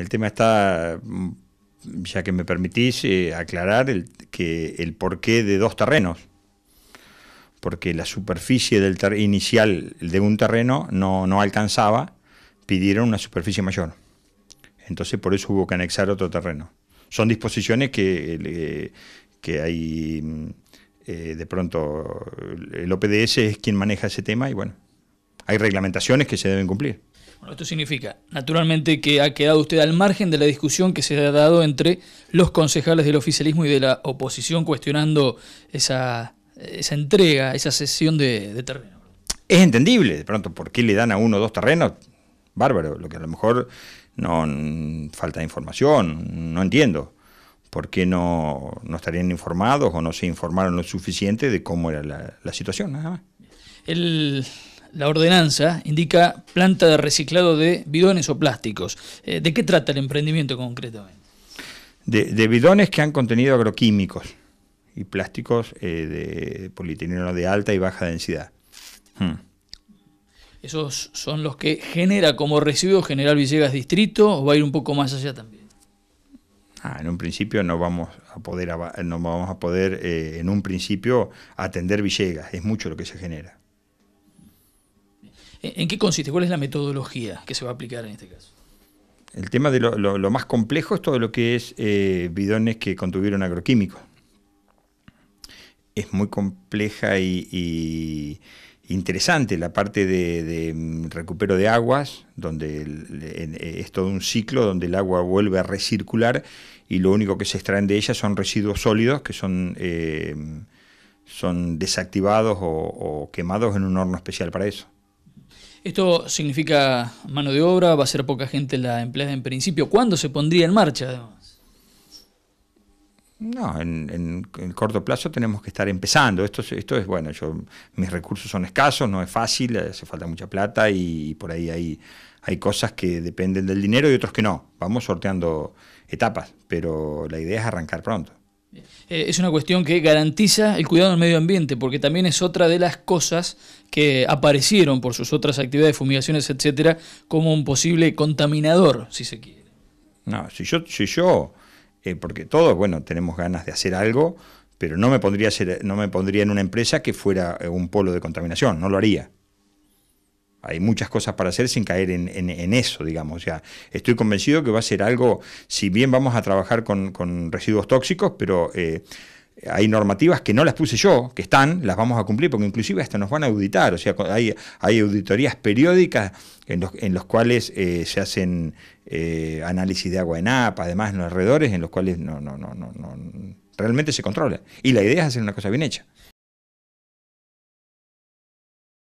El tema está, mm, ya que me permitís, eh, aclarar el, que el porqué de dos terrenos. Porque la superficie del inicial de un terreno no, alcanzaba, pidieron una superficie mayor. Entonces por eso hubo que anexar otro terreno. Son disposiciones que, eh, hay mm, eh, de pronto el OPDS es quien maneja ese tema y bueno, hay reglamentaciones que se deben cumplir. Bueno, esto significa, naturalmente, que ha quedado usted al margen de la discusión que se ha dado entre los concejales del oficialismo y de la oposición cuestionando esa, entrega, esa cesión de, terreno. Es entendible, de pronto, por qué le dan a uno o dos terrenos. Bárbaro, lo que a lo mejor no falta de información, no entiendo. ¿Por qué no, estarían informados o no se informaron lo suficiente de cómo era la, situación? Nada más. El, la ordenanza indica planta de reciclado de bidones o plásticos. Eh, ¿De qué trata el emprendimiento concretamente? De, bidones que han contenido agroquímicos y plásticos eh, de polietileno de alta y baja densidad. Hmm. Esos son los que genera como residuo General Villegas Distrito o va a ir un poco más allá también. Ah, en un principio no vamos a poder, vamos a poder eh, en un principio atender Villegas, es mucho lo que se genera. ¿En qué consiste? ¿Cuál es la metodología que se va a aplicar en este caso? El tema de lo, más complejo es todo lo que es eh, bidones que contuvieron agroquímicos. Es muy compleja y, interesante la parte de, mm, recupero de aguas, donde eh, es todo un ciclo donde el agua vuelve a recircular y lo único que se extraen de ella son residuos sólidos que son, eh, son desactivados o quemados en un horno especial para eso. Esto significa mano de obra, va a ser poca gente la empleada en principio. ¿Cuándo se pondría en marcha además? No, en, en, corto plazo tenemos que estar empezando. Esto, esto es, bueno, yo, mis recursos son escasos, no es fácil, hace falta mucha plata y, por ahí hay, hay cosas que dependen del dinero y otros que no. Vamos sorteando etapas, pero la idea es arrancar pronto. Eh, es una cuestión que garantiza el cuidado del medio ambiente, porque también es otra de las cosas que aparecieron por sus otras actividades, fumigaciones, etcétera, como un posible contaminador, si se quiere. No, si yo, si yo eh, porque todos, bueno, tenemos ganas de hacer algo, pero no me pondría, ser, no me pondría en una empresa que fuera eh, un polo de contaminación, no lo haría hay muchas cosas para hacer sin caer en, eso, digamos. O estoy convencido que va a ser algo, si bien vamos a trabajar con, residuos tóxicos, pero... Eh, hay normativas que no las puse yo, que están, las vamos a cumplir, porque inclusive hasta nos van a auditar, o sea, hay, auditorías periódicas en los, cuales eh, se hacen eh, análisis de agua en APA, además en los alrededores, en los cuales no, no, no, no realmente se controla. Y la idea es hacer una cosa bien hecha.